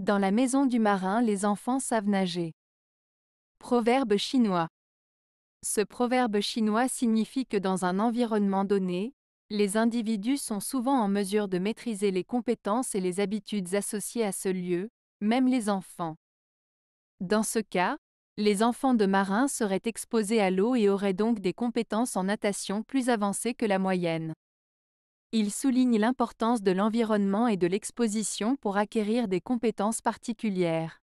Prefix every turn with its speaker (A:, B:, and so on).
A: Dans la maison du marin, les enfants savent nager. Proverbe chinois. Ce proverbe chinois signifie que dans un environnement donné, les individus sont souvent en mesure de maîtriser les compétences et les habitudes associées à ce lieu, même les enfants. Dans ce cas, les enfants de marins seraient exposés à l'eau et auraient donc des compétences en natation plus avancées que la moyenne. Il souligne l'importance de l'environnement et de l'exposition pour acquérir des compétences particulières.